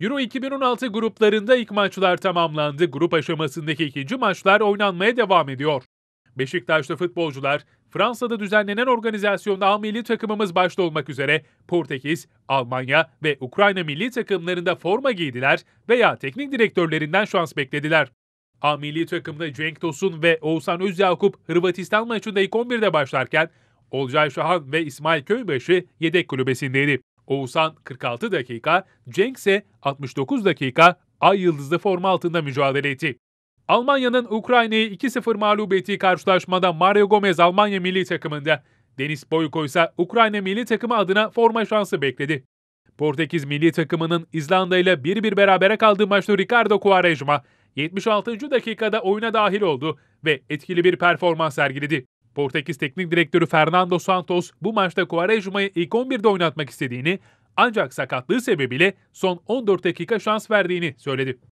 Euro 2016 gruplarında ilk maçlar tamamlandı. Grup aşamasındaki ikinci maçlar oynanmaya devam ediyor. Beşiktaşlı futbolcular Fransa'da düzenlenen organizasyonda A milli takımımız başta olmak üzere Portekiz, Almanya ve Ukrayna milli takımlarında forma giydiler veya teknik direktörlerinden şans beklediler. A milli takımda Cenk Tosun ve Oğuzhan Özyakup Hırvatistan maçında ilk 11'de başlarken Olcay Şahan ve İsmail Köybaşı yedek kulübesindeydi. Oğuzhan 46 dakika, Cenk ise 69 dakika Ay Yıldızlı forma altında mücadele etti. Almanya'nın Ukrayna'yı 2-0 mağlup ettiği karşılaşmada Mario Gomez Almanya milli takımında, Deniz Boyko ise Ukrayna milli takımı adına forma şansı bekledi. Portekiz milli takımının İzlanda ile 1-1 berabere kaldığı maçta Ricardo Quaresma 76. dakikada oyuna dahil oldu ve etkili bir performans sergiledi. Portekiz Teknik Direktörü Fernando Santos bu maçta Quaresma'yı ilk 11'de oynatmak istediğini ancak sakatlığı sebebiyle son 14 dakika şans verdiğini söyledi.